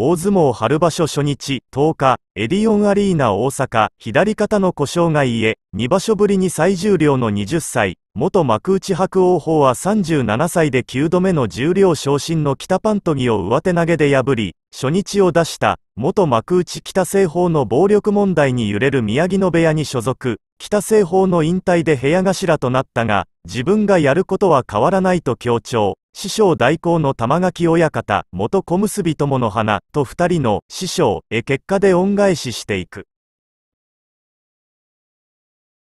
大相撲春場所初日10日、エディオンアリーナ大阪、左肩の故障が癒え、2場所ぶりに最重量の20歳、元幕内白王鵬は37歳で9度目の重量昇進の北パントギを上手投げで破り、初日を出した、元幕内北西方の暴力問題に揺れる宮城野部屋に所属、北西方の引退で部屋頭となったが、自分がやることは変わらないと強調、師匠代行の玉垣親方、元小結友の花と二人の師匠へ結果で恩返ししていく。